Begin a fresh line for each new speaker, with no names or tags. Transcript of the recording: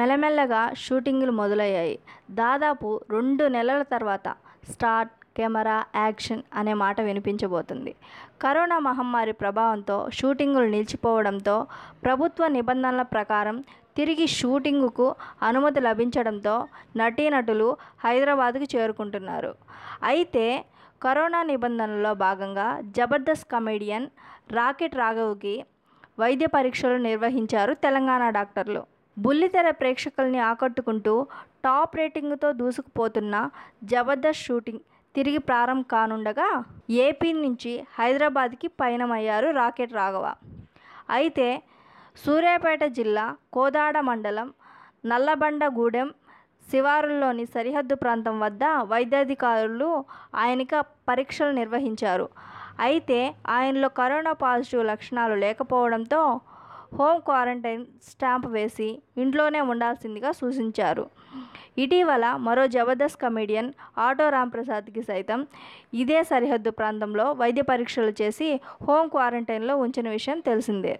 మెల్లమెల్లగా షూటింగులు మొదలయ్యాయి దాదాపు రెండు నెలల తర్వాత స్టార్ట్ కెమెరా యాక్షన్ అనే మాట వినిపించబోతుంది కరోనా మహమ్మారి ప్రభావంతో షూటింగులు నిలిచిపోవడంతో ప్రభుత్వ నిబంధనల ప్రకారం తిరిగి షూటింగుకు అనుమతి లభించడంతో నటీనటులు హైదరాబాద్కు చేరుకుంటున్నారు అయితే కరోనా నిబంధనల్లో భాగంగా జబర్దస్త్ కమెడియన్ రాకెట్ రాఘవ్కి వైద్య పరీక్షలు నిర్వహించారు తెలంగాణ డాక్టర్లు బుల్లితెర ప్రేక్షకుల్ని ఆకట్టుకుంటూ టాప్ రేటింగ్తో దూసుకుపోతున్న జబర్దస్త్ షూటింగ్ తిరిగి ప్రారంభం కానుండగా ఏపీ నుంచి హైదరాబాద్కి పయనమయ్యారు రాకెట్ రాఘవ అయితే సూర్యాపేట జిల్లా కోదాడ మండలం నల్లబండగూడెం శివారుల్లోని సరిహద్దు ప్రాంతం వద్ద వైద్యాధికారులు ఆయనకు పరీక్షలు నిర్వహించారు అయితే ఆయనలో కరోనా పాజిటివ్ లక్షణాలు లేకపోవడంతో హోమ్ క్వారంటైన్ స్టాంప్ వేసి ఇంట్లోనే ఉండాల్సిందిగా సూచించారు ఇటీవల మరో జబర్దస్త్ కమెడియన్ ఆటో రాంప్రసాద్కి సైతం ఇదే సరిహద్దు ప్రాంతంలో వైద్య పరీక్షలు చేసి హోమ్ క్వారంటైన్లో ఉంచిన విషయం తెలిసిందే